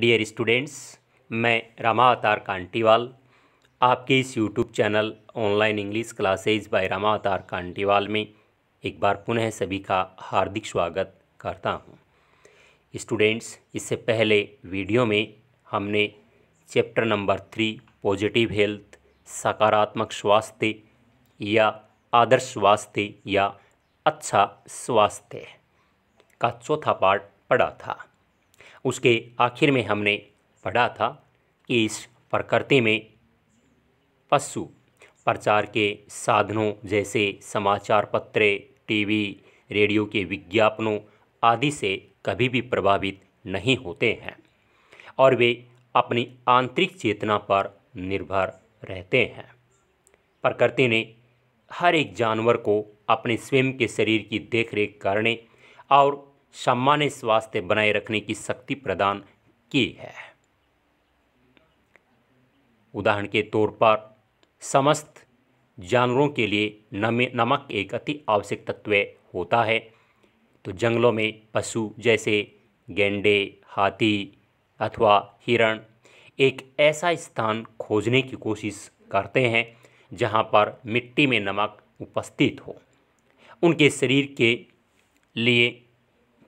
Dear students मैं रामा अवतार कांटीवाल आपके इस YouTube channel online English classes by Rama Avtar Kantiwal में एक बार पुनः सभी का हार्दिक स्वागत करता हूँ स्टूडेंट्स इससे पहले वीडियो में हमने chapter number three positive health सकारात्मक स्वास्थ्य या आदर्श स्वास्थ्य या अच्छा स्वास्थ्य का चौथा पार्ट पढ़ा था उसके आखिर में हमने पढ़ा था कि इस प्रकृति में पशु प्रचार के साधनों जैसे समाचार पत्र टीवी रेडियो के विज्ञापनों आदि से कभी भी प्रभावित नहीं होते हैं और वे अपनी आंतरिक चेतना पर निर्भर रहते हैं प्रकृति ने हर एक जानवर को अपने स्वयं के शरीर की देखरेख करने और सामान्य स्वास्थ्य बनाए रखने की शक्ति प्रदान की है उदाहरण के तौर पर समस्त जानवरों के लिए नमक एक अति आवश्यक तत्व होता है तो जंगलों में पशु जैसे गेंडे हाथी अथवा हिरण एक ऐसा स्थान खोजने की कोशिश करते हैं जहाँ पर मिट्टी में नमक उपस्थित हो उनके शरीर के लिए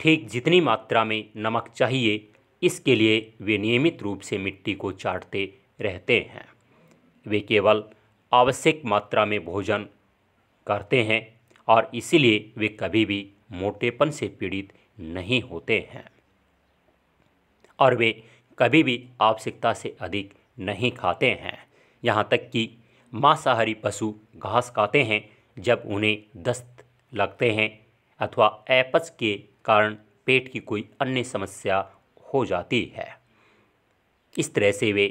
ठीक जितनी मात्रा में नमक चाहिए इसके लिए वे नियमित रूप से मिट्टी को चाटते रहते हैं वे केवल आवश्यक मात्रा में भोजन करते हैं और इसीलिए वे कभी भी मोटेपन से पीड़ित नहीं होते हैं और वे कभी भी आवश्यकता से अधिक नहीं खाते हैं यहाँ तक कि मांसाहारी पशु घास खाते हैं जब उन्हें दस्त लगते हैं अथवा एपच के कारण पेट की कोई अन्य समस्या हो जाती है इस तरह से वे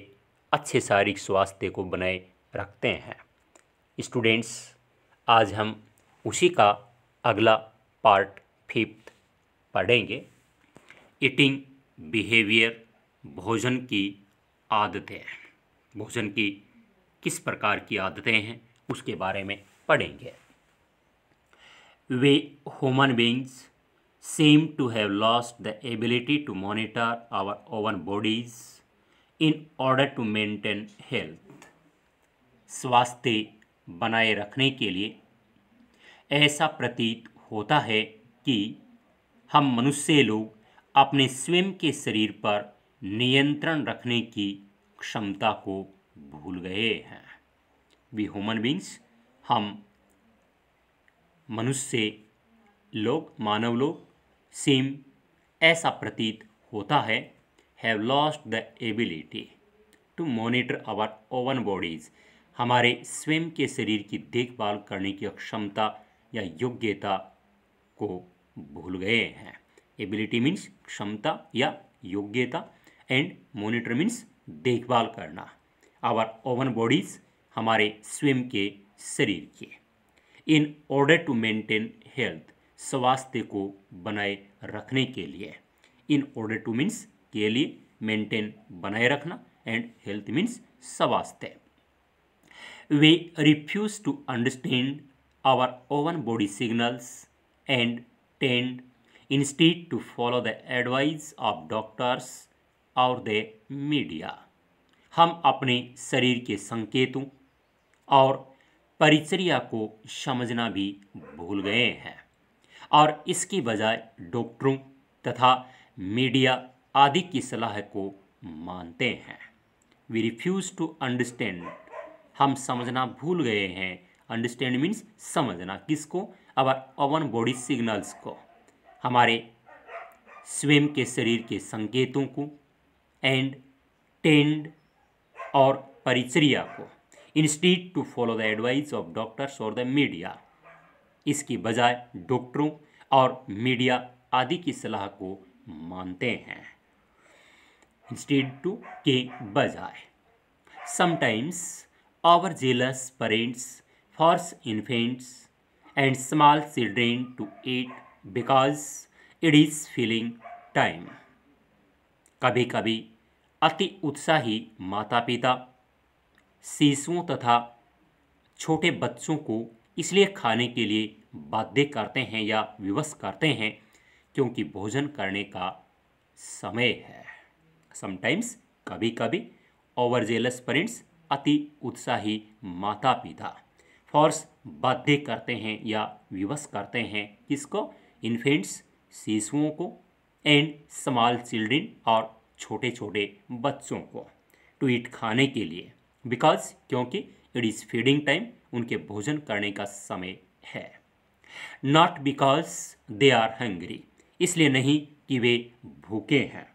अच्छे शारीरिक स्वास्थ्य को बनाए रखते हैं स्टूडेंट्स आज हम उसी का अगला पार्ट फिफ्थ पढ़ेंगे ईटिंग बिहेवियर भोजन की आदतें भोजन की किस प्रकार की आदतें हैं उसके बारे में पढ़ेंगे we human beings seem to have lost the ability to monitor our own bodies in order to maintain health. स्वास्थ्य बनाए रखने के लिए ऐसा प्रतीत होता है कि हम मनुष्य लोग अपने स्वयं के शरीर पर नियंत्रण रखने की क्षमता को भूल गए हैं वी ह्यूमन बींग्स हम मनुष्य लोग मानव लोग सेम ऐसा प्रतीत होता है have lost the ability to monitor our own bodies हमारे स्वयं के शरीर की देखभाल करने की क्षमता या योग्यता को भूल गए हैं एबिलिटी मीन्स क्षमता या योग्यता एंड मॉनिटर मीन्स देखभाल करना आवर ओवन बॉडीज़ हमारे स्वयं के शरीर के in order to maintain health स्वास्थ्य को बनाए रखने के लिए इन ऑर्डर टू मीन्स के लिए मेंटेन बनाए रखना एंड हेल्थ मीन्स स्वास्थ्य we refuse to understand our own body signals and tend instead to follow the advice of doctors और द मीडिया हम अपने शरीर के संकेतों और परिचर्या को समझना भी भूल गए हैं और इसकी बजाय डॉक्टरों तथा मीडिया आदि की सलाह को मानते हैं वी रिफ्यूज़ टू अंडरस्टैंड हम समझना भूल गए हैं अंडरस्टैंड मीन्स समझना किसको अब ओवन बॉडी सिग्नल्स को हमारे स्वयं के शरीर के संकेतों को एंड टेंड और परिचर्या को instead to follow the advice of doctors और द मीडिया इसकी बजाय डॉक्टरों और मीडिया आदि की सलाह को मानते हैं टू के बजाय sometimes our jealous parents force infants and small children to eat because it is feeling time कभी कभी अति उत्साही माता पिता शिशुओं तथा छोटे बच्चों को इसलिए खाने के लिए बाध्य करते हैं या विवश करते हैं क्योंकि भोजन करने का समय है समटाइम्स कभी कभी ओवर जेलस पेरेंट्स अति उत्साही माता पिता फॉर्स बाध्य करते हैं या विवश करते हैं किसको इन्फेंट्स शिशुओं को एंड स्मॉल चिल्ड्रेन और छोटे छोटे बच्चों को टू ईट खाने के लिए बिकॉज क्योंकि इट इज़ फीडिंग टाइम उनके भोजन करने का समय है not because they are hungry इसलिए नहीं कि वे भूखे हैं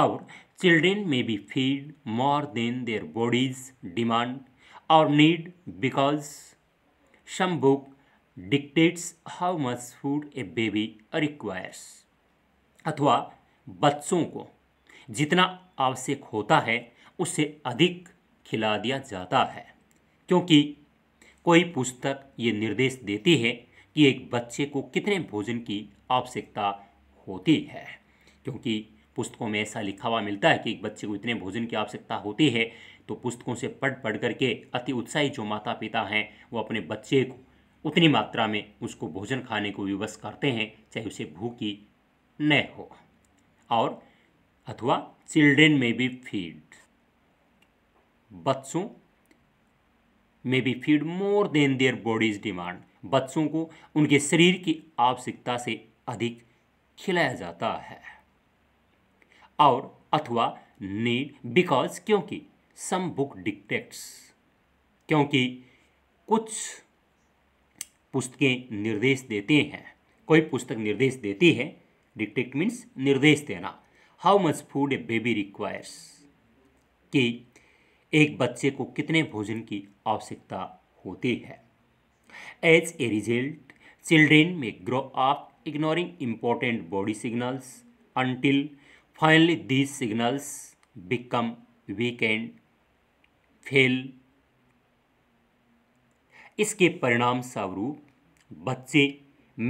और children may be feed more than their bodies demand और need because some book dictates how much food a baby requires अथवा बच्चों को जितना आवश्यक होता है उससे अधिक खिला दिया जाता है क्योंकि कोई पुस्तक ये निर्देश देती है कि एक बच्चे को कितने भोजन की आवश्यकता होती है क्योंकि पुस्तकों में ऐसा लिखा हुआ मिलता है कि एक बच्चे को इतने भोजन की आवश्यकता होती है तो पुस्तकों से पढ़ पढ़ करके अति उत्साही जो माता पिता हैं वो अपने बच्चे को उतनी मात्रा में उसको भोजन खाने को विवश करते हैं चाहे उसे भूखी न हो और अथवा चिल्ड्रेन में भी फीड बच्चों में be feed more than their bodies demand बच्चों को उनके शरीर की आवश्यकता से अधिक खिलाया जाता है और अथवा नीड बिकॉज क्योंकि सम बुक डिक्टेक्ट्स क्योंकि कुछ पुस्तकें निर्देश देते हैं कोई पुस्तक निर्देश देती है डिक्टेक्ट मीन्स निर्देश देना how much food a baby requires कि एक बच्चे को कितने भोजन की आवश्यकता होती है as a result children may grow up ignoring important body signals until finally these signals become weak and fail इसके परिणाम स्वरूप बच्चे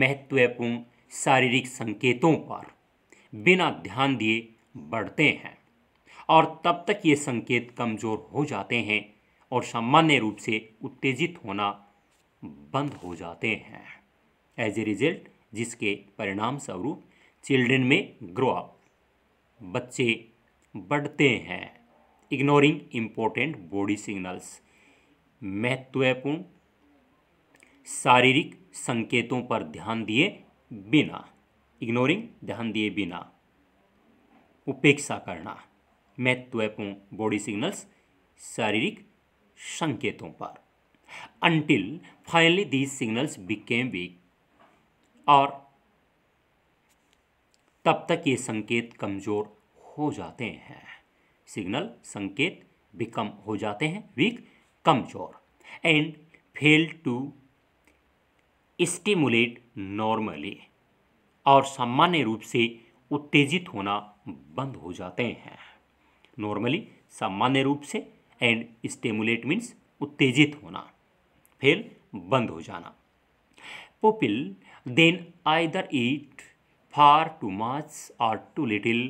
महत्वपूर्ण शारीरिक संकेतों पर बिना ध्यान दिए बढ़ते हैं और तब तक ये संकेत कमज़ोर हो जाते हैं और सामान्य रूप से उत्तेजित होना बंद हो जाते हैं एज ए रिजल्ट जिसके परिणाम स्वरूप चिल्ड्रेन में ग्रो अप बच्चे बढ़ते हैं इग्नोरिंग इम्पोर्टेंट बॉडी सिग्नल्स महत्वपूर्ण शारीरिक संकेतों पर ध्यान दिए बिना इग्नोरिंग ध्यान दिए बिना उपेक्षा करना महत्वपूर्ण बॉडी सिग्नल्स शारीरिक संकेतों पर until finally these signals became weak और तब तक ये संकेत कमज़ोर हो जाते हैं सिग्नल संकेत बिकम हो जाते हैं वीक कमज़ोर and fail to stimulate normally और सामान्य रूप से उत्तेजित होना बंद हो जाते हैं नॉर्मली सामान्य रूप से एंड स्टेमुलेट मीन्स उत्तेजित होना फिर बंद हो जाना people then either eat far too much or too little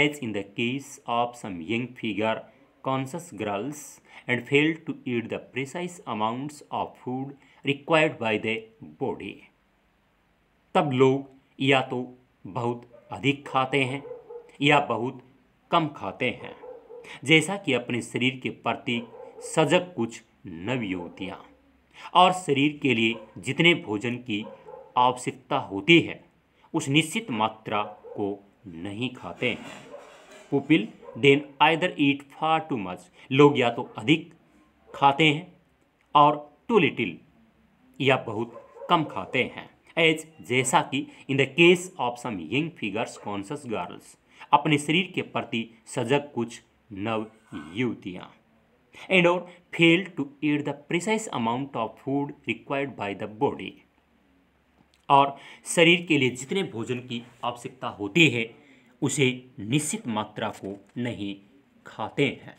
as in the case of some young figure conscious girls and fail to eat the precise amounts of food required by the body तब लोग या तो बहुत अधिक खाते हैं या बहुत कम खाते हैं जैसा कि अपने शरीर के प्रति सजग कुछ नवयुवतियाँ और शरीर के लिए जितने भोजन की आवश्यकता होती है उस निश्चित मात्रा को नहीं खाते हैं people then either eat far too much लोग या तो अधिक खाते हैं और टू लिटिल या बहुत कम खाते हैं एज जैसा कि in the case of some young figures conscious girls अपने शरीर के प्रति सजग कुछ नव युवतियाँ एंड और fail to eat the precise amount of food required by the body और शरीर के लिए जितने भोजन की आवश्यकता होती है उसे निश्चित मात्रा को नहीं खाते हैं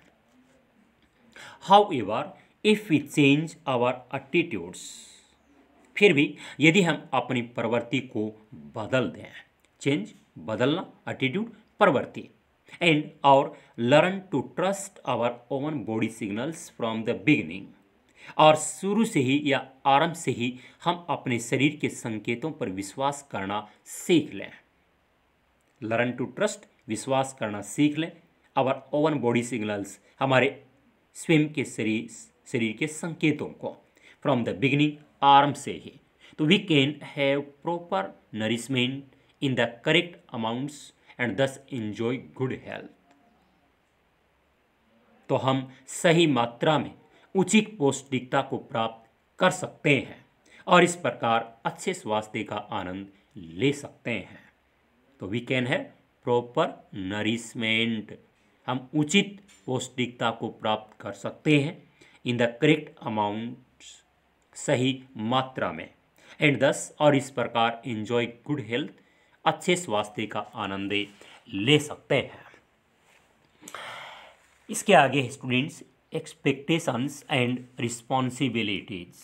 however if we change our attitudes फिर भी यदि हम अपनी प्रवृत्ति को बदल दें चेंज बदलना एटीट्यूड प्रवृत्ति एंड और learn to trust our own body signals from the beginning और शुरू से ही या आरंभ से ही हम अपने शरीर के संकेतों पर विश्वास करना सीख लें लर्न टू ट्रस्ट विश्वास करना सीख लें आवर ओवन बॉडी सिग्नल्स हमारे स्वयं के शरीर शरीर के संकेतों को फ्रॉम द बिगिनिंग आरंभ से ही तो we can have proper nourishment in the correct amounts and thus enjoy good health तो हम सही मात्रा में उचित पौष्टिकता को प्राप्त कर सकते हैं और इस प्रकार अच्छे स्वास्थ्य का आनंद ले सकते हैं तो वी कैन है प्रॉपर नरिशमेंट हम उचित पौष्टिकता को प्राप्त कर सकते हैं इन द करेक्ट अमाउंट सही मात्रा में एंड दस और इस प्रकार इंजॉय गुड हेल्थ अच्छे स्वास्थ्य का आनंद ले सकते हैं इसके आगे students expectations and responsibilities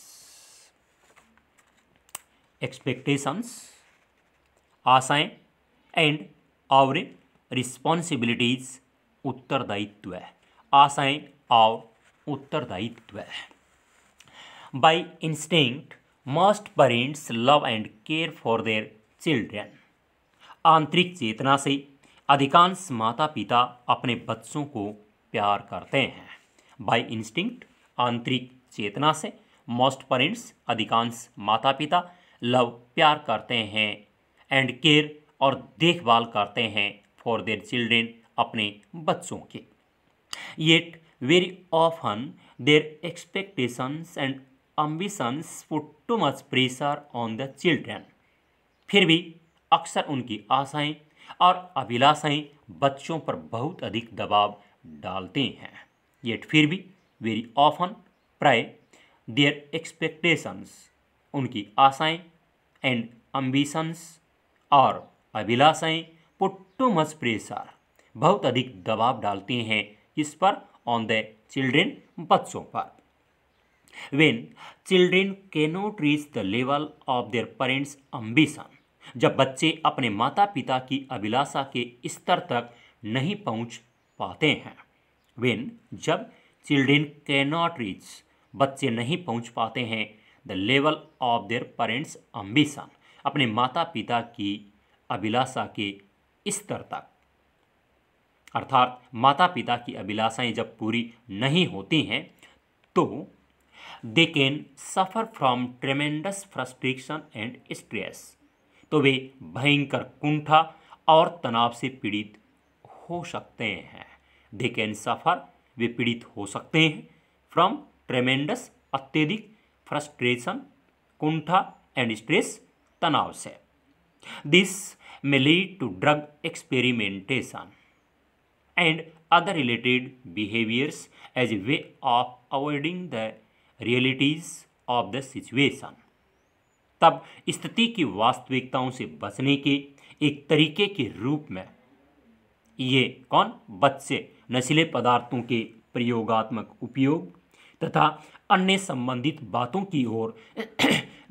expectations आशाएं एंड और रिस्पॉन्सिबिलिटीज उत्तरदायित्व आशाएं और उत्तरदायित्व by instinct must parents love and care for their children आंतरिक चेतना से अधिकांश माता पिता अपने बच्चों को प्यार करते हैं बाय इंस्टिंक्ट आंतरिक चेतना से मोस्ट पेरेंट्स अधिकांश माता पिता लव प्यार करते हैं एंड केयर और देखभाल करते हैं फॉर देयर चिल्ड्रेन अपने बच्चों के yet very often their expectations and ambitions put too much pressure on the children फिर भी अक्सर उनकी आशाएं और अभिलाषाएं बच्चों पर बहुत अधिक दबाव डालते हैं येट फिर भी वेरी ऑफन प्राय देयर एक्सपेक्टेशंस उनकी आशाएं एंड अम्बिशंस और अभिलाषाएं पुट्टू मच प्रेशर बहुत अधिक दबाव डालते हैं इस पर ऑन द चिल्ड्रेन बच्चों पर when children cannot reach the level of their parents ambition जब बच्चे अपने माता पिता की अभिलाषा के स्तर तक नहीं पहुंच पाते हैं वेन जब चिल्ड्रेन कैनॉट रीच बच्चे नहीं पहुंच पाते हैं the level of their parents ambition अपने माता पिता की अभिलाषा के स्तर तक अर्थात माता पिता की अभिलाषाएं जब पूरी नहीं होती हैं तो they can suffer from tremendous frustration and stress तो वे भयंकर कुंठा और तनाव से पीड़ित हो सकते हैं दे कैन सफर वे पीड़ित हो सकते हैं फ्रॉम ट्रेमेंडस अत्यधिक फ्रस्ट्रेशन कुंठा एंड स्ट्रेस तनाव से this may lead to drug experimentation and other related behaviours as a way of avoiding the realities of the situation तब स्थिति की वास्तविकताओं से बचने के एक तरीके के रूप में ये कौन बच्चे नशीले पदार्थों के प्रयोगात्मक उपयोग तथा अन्य संबंधित बातों की ओर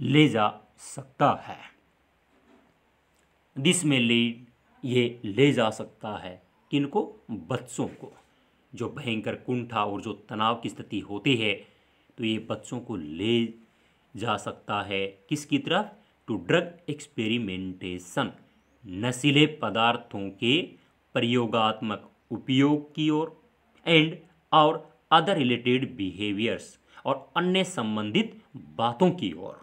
ले जा सकता है दिस में लीड ये ले जा सकता है किनको बच्चों को जो भयंकर कुंठा और जो तनाव की स्थिति होती है तो ये बच्चों को ले जा सकता है किसकी तरफ टू ड्रग एक्सपेरिमेंटेशन नशीले पदार्थों के प्रयोगात्मक उपयोग की ओर एंड और अदर रिलेटेड बिहेवियर्स और अन्य संबंधित बातों की ओर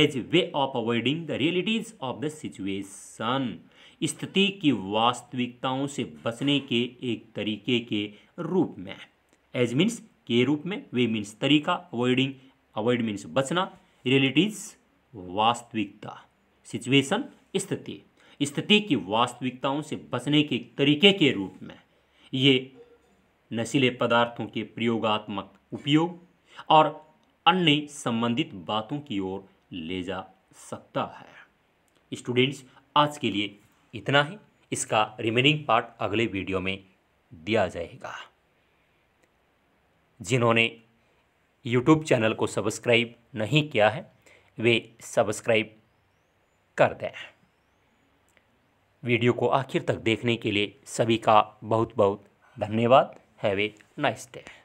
as way of avoiding the realities of the situation स्थिति की वास्तविकताओं से बचने के एक तरीके के रूप में एज मीन्स के रूप में वे मीन्स तरीका अवॉइडिंग अवॉइड मीन्स बचना रियलिटीज वास्तविकता सिचुएशन स्थिति स्थिति की वास्तविकताओं से बचने के तरीके के रूप में ये नशीले पदार्थों के प्रयोगात्मक उपयोग और अन्य संबंधित बातों की ओर ले जा सकता है स्टूडेंट्स आज के लिए इतना ही इसका रिमेनिंग पार्ट अगले वीडियो में दिया जाएगा जिन्होंने यूट्यूब चैनल को सब्सक्राइब नहीं किया है वे सब्सक्राइब कर दें वीडियो को आखिर तक देखने के लिए सभी का बहुत बहुत धन्यवाद हैव ए नाइस डे